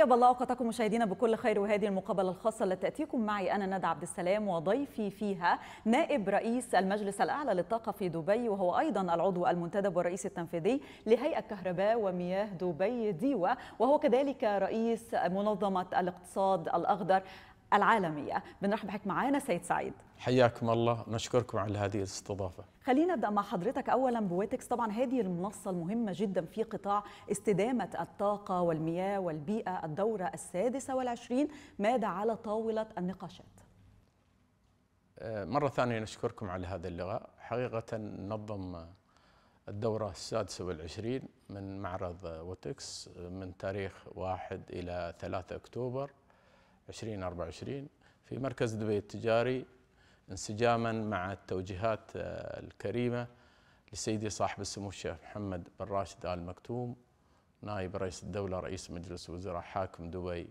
طيب الله اوقاتكم مشاهدينا بكل خير وهذه المقابله الخاصه اللي تاتيكم معي انا ندى عبد السلام وضيفي فيها نائب رئيس المجلس الاعلى للطاقه في دبي وهو ايضا العضو المنتدب والرئيس التنفيذي لهيئه كهرباء ومياه دبي ديوا وهو كذلك رئيس منظمه الاقتصاد الاخضر العالمية بنرحب بك معانا سيد سعيد حياكم الله نشكركم على هذه الاستضافة خلينا نبدأ مع حضرتك أولا بويتكس طبعا هذه المنصة المهمة جدا في قطاع استدامة الطاقة والمياه والبيئة الدورة السادسة والعشرين ماذا على طاولة النقاشات؟ آه، مرة ثانية نشكركم على هذا اللقاء حقيقة نظم الدورة السادسة والعشرين من معرض ووتكس آه، من تاريخ 1 إلى 3 أكتوبر 2024 في مركز دبي التجاري انسجاما مع التوجيهات آه، الكريمة لسيدي صاحب السمو الشيخ محمد بن راشد آل مكتوم نائب رئيس الدولة رئيس مجلس وزراء حاكم دبي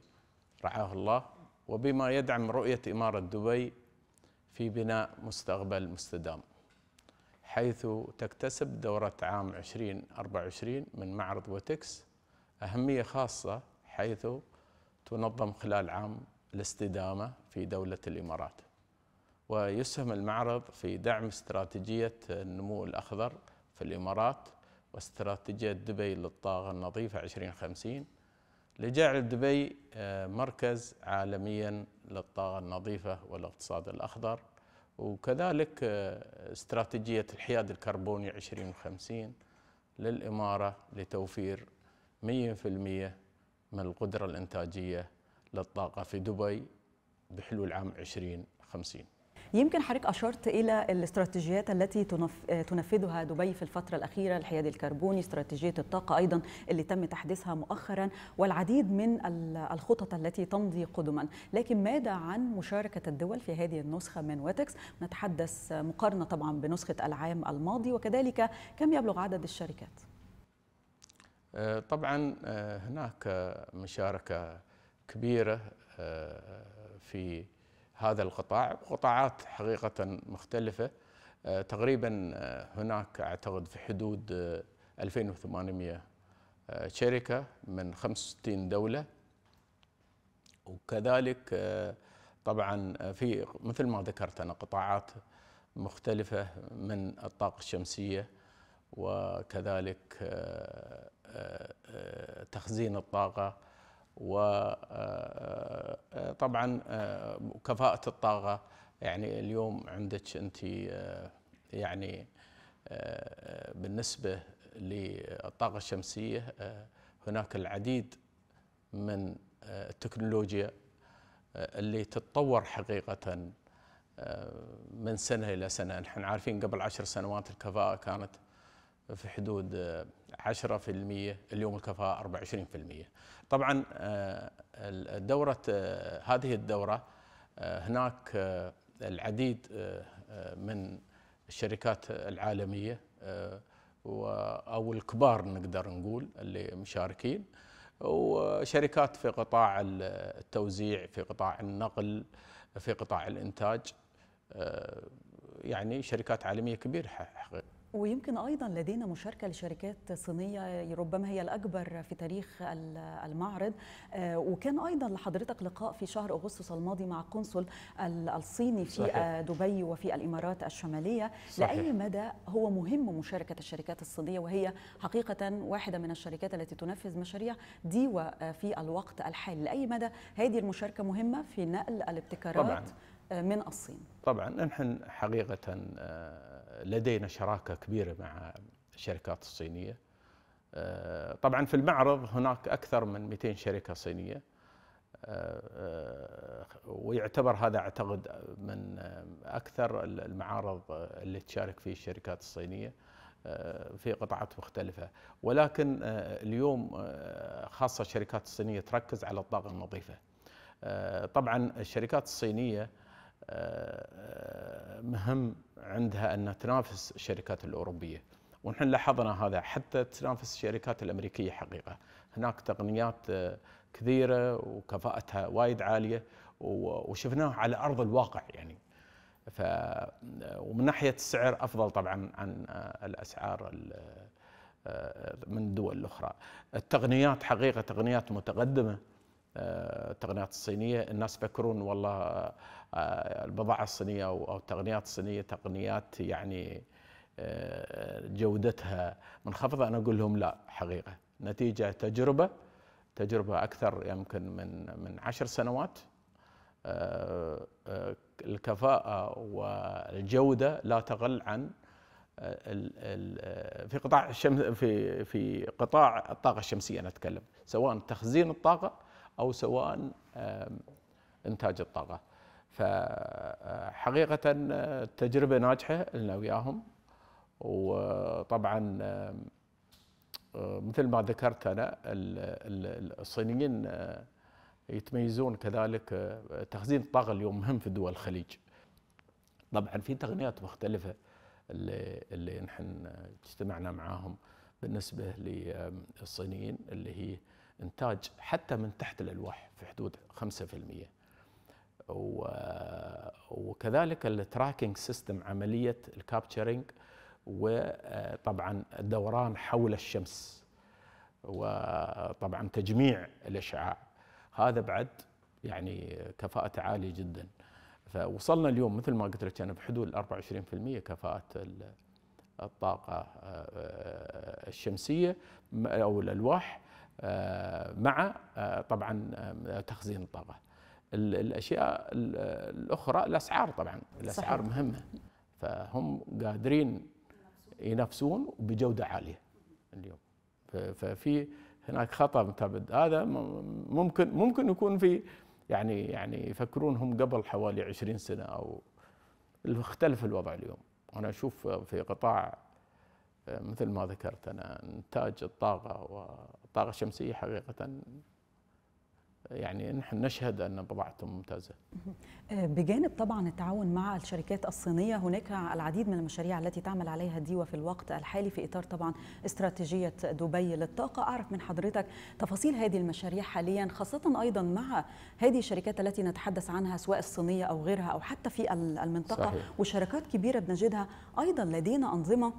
رعاه الله وبما يدعم رؤية إمارة دبي في بناء مستقبل مستدام حيث تكتسب دورة عام 2024 من معرض وتكس أهمية خاصة حيث تنظم خلال عام الاستدامة في دولة الإمارات ويسهم المعرض في دعم استراتيجية النمو الأخضر في الإمارات واستراتيجية دبي للطاقة النظيفة 2050 لجعل دبي آه، مركز عالميا للطاقة النظيفة والاقتصاد الأخضر وكذلك آه، استراتيجية الحياد الكربوني 2050 للإمارة لتوفير 100% من القدرة الإنتاجية للطاقة في دبي بحلول عام 2050 يمكن حضرتك اشرت الى الاستراتيجيات التي تنفذها دبي في الفتره الاخيره الحياد الكربوني استراتيجيه الطاقه ايضا اللي تم تحديثها مؤخرا والعديد من الخطط التي تمضي قدما لكن ماذا عن مشاركه الدول في هذه النسخه من واتكس نتحدث مقارنه طبعا بنسخه العام الماضي وكذلك كم يبلغ عدد الشركات آه، طبعا آه، هناك مشاركه كبيره آه، في هذا القطاع قطاعات حقيقه مختلفه تقريبا هناك اعتقد في حدود 2800 شركه من 65 دوله وكذلك طبعا في مثل ما ذكرت انا قطاعات مختلفه من الطاقه الشمسيه وكذلك آه، آه، آه، تخزين الطاقة وطبعا كفاءة الطاقة يعني اليوم عندك أنت يعني بالنسبة للطاقة الشمسية هناك العديد من التكنولوجيا اللي تتطور حقيقة من سنة إلى سنة نحن عارفين قبل عشر سنوات الكفاءة كانت في حدود 10% آه، اليوم الكفاءة 24% طبعا آه، دورة آه، هذه الدورة هناك العديد من الشركات العالمية أو الكبار نقدر نقول اللي مشاركين وشركات في قطاع التوزيع في قطاع النقل في قطاع الإنتاج يعني شركات عالمية كبيرة حقيقة ويمكن ايضا لدينا مشاركه لشركات صينيه ربما هي الاكبر في تاريخ المعرض آه، وكان ايضا لحضرتك لقاء في شهر اغسطس الماضي مع القنصل الصيني في صحيح. آه، دبي وفي الامارات الشماليه صحيح. لاي مدى هو مهم مشاركه الشركات الصينيه وهي حقيقه واحده من الشركات التي تنفذ مشاريع ديوا آه، في الوقت الحالي لاي مدى هذه المشاركه مهمه في نقل الابتكارات طبعا. من الصين طبعا نحن حقيقه لدينا شراكه كبيره مع الشركات الصينيه آه، طبعا في المعرض هناك اكثر من 200 شركه صينيه آه، آه، ويعتبر هذا اعتقد من اكثر المعارض اللي تشارك فيه الشركات الصينيه في قطاعات مختلفه ولكن اليوم خاصه الشركات الصينيه تركز على الطاقه النظيفه طبعا الشركات الصينيه مهم عندها أن تنافس الشركات الأوروبية ونحن لاحظنا هذا حتى تنافس الشركات الأمريكية حقيقة هناك تقنيات آه، كثيرة وكفاءتها وايد عالية وشفناها على أرض الواقع يعني ف ومن ناحيه السعر افضل طبعا عن آه، الاسعار آه، من الدول الاخرى التقنيات حقيقه تقنيات متقدمه التقنيات الصينيه الناس يفكرون والله آه، البضاعه الصينيه او التقنيات الصينيه تقنيات يعني آه، جودتها منخفضه انا اقول لهم لا حقيقه نتيجه تجربه تجربه اكثر يمكن من من عشر سنوات آه، الكفاءه والجوده لا تقل عن في قطاع الشمس في في قطاع الطاقه الشمسيه نتكلم سواء تخزين الطاقه او سواء انتاج الطاقه فحقيقه تجربه ناجحه لنا وياهم وطبعا مثل ما ذكرت انا الصينيين يتميزون كذلك تخزين الطاقه اليوم مهم في دول الخليج طبعا في تقنيات مختلفه اللي اللي نحن اجتمعنا معاهم بالنسبه للصينيين اللي هي انتاج حتى من تحت الالواح في حدود 5% وكذلك التراكنج سيستم عمليه الكابتشرنج وطبعا الدوران حول الشمس وطبعا تجميع الاشعاع هذا بعد يعني كفاءة عالية جدا فوصلنا اليوم مثل ما قلت لك أنا بحدود 24% كفاءة الطاقة آه، آه، الشمسية أو الألواح آه، مع آه، طبعا آه، تخزين الطاقه الاشياء الاخرى الاسعار طبعا الاسعار صحيح. مهمه فهم قادرين ينافسون بجوده عاليه اليوم ففي هناك خطا متبد هذا ممكن ممكن يكون في يعني يعني يفكرون هم قبل حوالي 20 سنه او اختلف الوضع اليوم انا اشوف في قطاع مثل ما ذكرت انا انتاج الطاقه و الطاقة الشمسية حقيقة يعني نحن نشهد ان بضاعتهم ممتازه. أه، بجانب طبعا التعاون مع الشركات الصينيه هناك العديد من المشاريع التي تعمل عليها ديوا في الوقت الحالي في اطار طبعا استراتيجيه دبي للطاقه، اعرف من حضرتك تفاصيل هذه المشاريع حاليا خاصه ايضا مع هذه الشركات التي نتحدث عنها سواء الصينيه او غيرها او حتى في المنطقه صحيح. وشركات كبيره بنجدها ايضا لدينا انظمه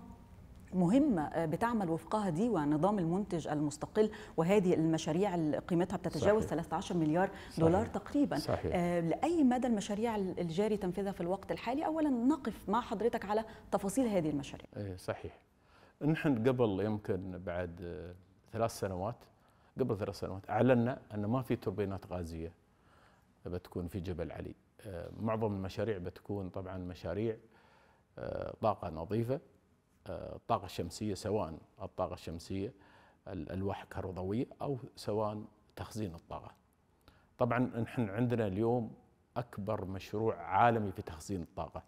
مهمة آه، بتعمل وفقها دي ونظام المنتج المستقل وهذه المشاريع اللي قيمتها بتتجاوز صحيح. 13 مليار دولار صحيح. تقريبا صحيح. آه لأي مدى المشاريع الجاري تنفيذها في الوقت الحالي أولا نقف مع حضرتك على تفاصيل هذه المشاريع إيه، صحيح نحن قبل يمكن بعد آه، ثلاث سنوات قبل ثلاث سنوات أعلنا أن ما في توربينات غازية بتكون في جبل علي آه، معظم المشاريع بتكون طبعا مشاريع طاقة نظيفة الطاقة آه، الشمسية سواء الطاقة الشمسية الألواح الكهروضوية أو سواء تخزين الطاقة طبعا نحن عندنا اليوم أكبر مشروع عالمي في تخزين الطاقة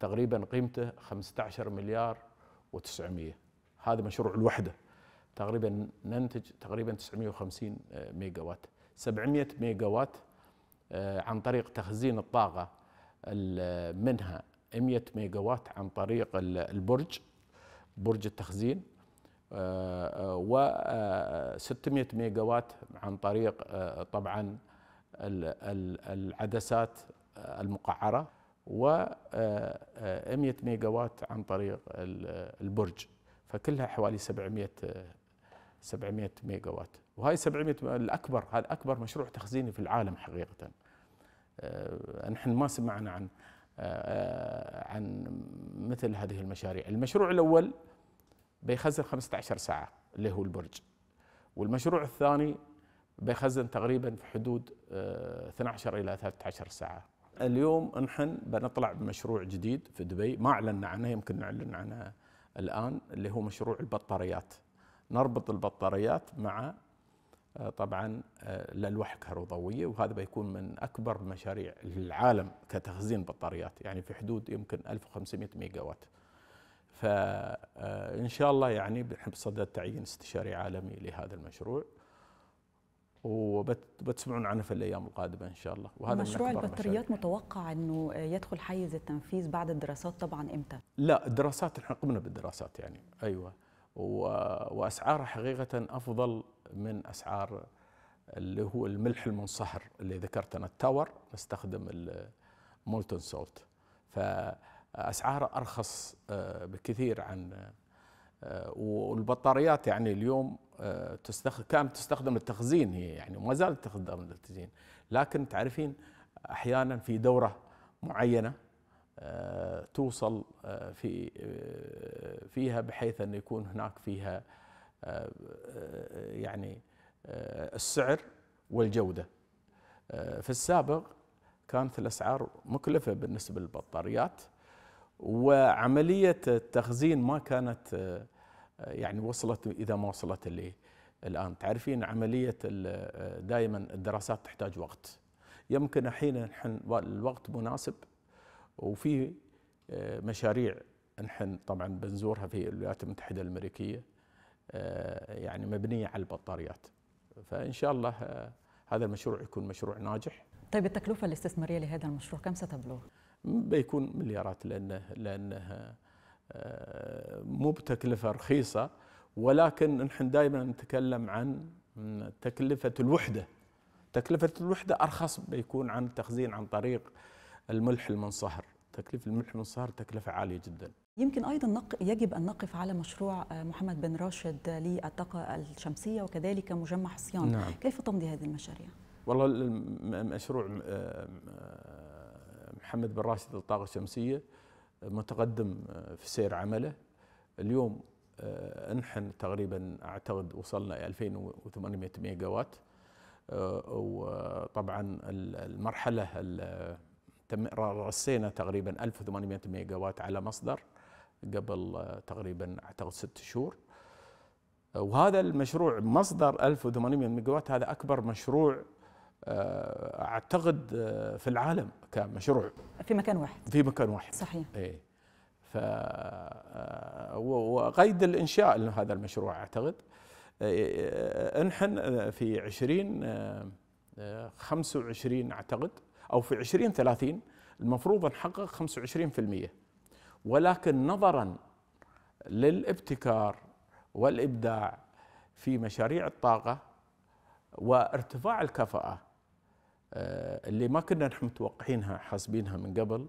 تقريبا قيمته 15 مليار و900 هذا مشروع الوحدة تقريبا ننتج تقريبا 950 ميجا وات 700 ميجا وات عن طريق تخزين الطاقة منها 100 ميجا وات عن طريق البرج برج التخزين آه، آه، و 600 آه، ميجا وات عن طريق طبعا العدسات المقعره و 100 ميجا وات عن طريق البرج فكلها حوالي 700 700 ميجا وات وهي 700 الاكبر هذا اكبر مشروع تخزيني في العالم حقيقه نحن ما سمعنا عن آه، عن مثل هذه المشاريع المشروع الأول بيخزن 15 ساعة اللي هو البرج والمشروع الثاني بيخزن تقريبا في حدود 12 آه، إلى 13 ساعة اليوم نحن بنطلع بمشروع جديد في دبي ما أعلنا عنه يمكن نعلن عنه الآن اللي هو مشروع البطاريات نربط البطاريات مع طبعا آه، للوح كهروضويه وهذا بيكون من اكبر المشاريع في العالم كتخزين بطاريات يعني في حدود يمكن 1500 ميجا وات. فان آه، شاء الله يعني بصدد تعيين استشاري عالمي لهذا المشروع وبتسمعون عنه في الايام القادمه ان شاء الله وهذا مشروع البطاريات متوقع انه يدخل حيز التنفيذ بعد الدراسات طبعا امتى؟ لا الدراسات احنا قمنا بالدراسات يعني ايوه واسعاره حقيقه افضل من اسعار اللي هو الملح المنصهر اللي ذكرت انا التاور نستخدم المولتون سولت فاسعاره ارخص آه، بكثير عن آه، والبطاريات يعني اليوم آه، تستخدم كانت تستخدم للتخزين هي يعني وما زالت تستخدم للتخزين لكن تعرفين احيانا في دوره معينه آه، توصل آه، في آه، فيها بحيث أن يكون هناك فيها يعني السعر والجودة في السابق كانت الأسعار مكلفة بالنسبة للبطاريات وعملية التخزين ما كانت يعني وصلت إذا ما وصلت اللي الآن تعرفين عملية دائما الدراسات تحتاج وقت يمكن حين الوقت مناسب وفي آه، مشاريع نحن طبعا بنزورها في الولايات المتحده الامريكيه آه، يعني مبنيه على البطاريات فان شاء الله آه، هذا المشروع يكون مشروع ناجح طيب التكلفه الاستثماريه لهذا المشروع كم ستبلغ بيكون مليارات لانه لانه مو بتكلفه رخيصه ولكن نحن دائما نتكلم عن تكلفه الوحده تكلفه الوحده ارخص بيكون عن التخزين عن طريق الملح المنصهر تكليف الملح والمسار تكلفة عالية جدا يمكن ايضا نق... يجب ان نقف على مشروع آه، محمد بن راشد للطاقه الشمسيه وكذلك مجمع حصيان نعم. كيف تمضي هذه المشاريع والله مشروع آه، آه، محمد بن راشد للطاقه الشمسيه متقدم في سير عمله اليوم نحن تقريبا اعتقد وصلنا 2800 وات وطبعا المرحله رسينا تقريبا 1800 ميجا وات على مصدر قبل آه، تقريبا اعتقد ست شهور وهذا المشروع مصدر 1800 ميجا وات هذا اكبر مشروع آه، اعتقد آه، في العالم كمشروع في مكان واحد في مكان واحد صحيح اي ف وقيد الانشاء لهذا المشروع اعتقد نحن في 20 25 اعتقد أو في 2030 المفروض نحقق 25% ولكن نظرا للابتكار والإبداع في مشاريع الطاقة وارتفاع الكفاءة آه، اللي ما كنا نحن متوقعينها حاسبينها من قبل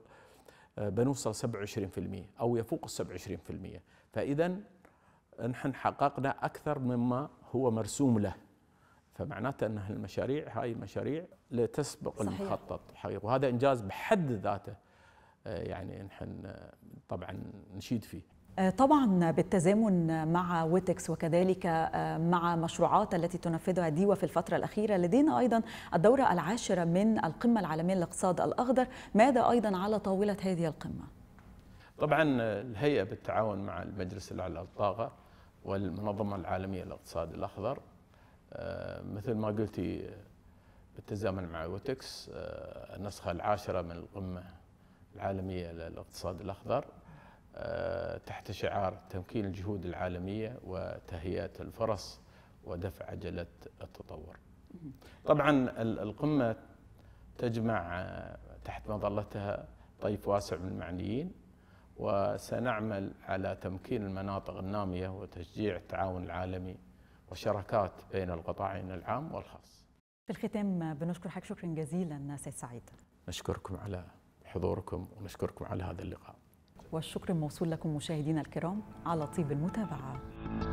آه، بنوصل 27% أو يفوق ال 27% فإذا نحن حققنا أكثر مما هو مرسوم له فمعناته ان المشاريع هاي مشاريع لا تسبق صحيح. المخطط حقيقة وهذا انجاز بحد ذاته آه، يعني نحن آه، طبعا نشيد فيه آه، طبعا بالتزامن مع ويتكس وكذلك مع مشروعات التي تنفذها ديوا في الفترة الأخيرة لدينا أيضا الدورة العاشرة من القمة العالمية للاقتصاد الأخضر ماذا أيضا على طاولة هذه القمة؟ طبعا الهيئة بالتعاون مع المجلس الأعلى للطاقة والمنظمة العالمية للاقتصاد الأخضر آه، مثل ما قلتي آه، بالتزامن مع ووتكس آه، النسخة العاشرة من القمة العالمية للاقتصاد الأخضر تحت شعار تمكين الجهود العالمية وتهيئة الفرص ودفع عجلة التطور طبعا القمة تجمع تحت مظلتها طيف واسع من المعنيين وسنعمل على تمكين المناطق النامية وتشجيع التعاون العالمي وشراكات بين القطاعين العام والخاص في الختام بنشكر حضرتك شكرا جزيلا سيد سعيد نشكركم على حضوركم ونشكركم على هذا اللقاء والشكر موصول لكم مشاهدينا الكرام على طيب المتابعه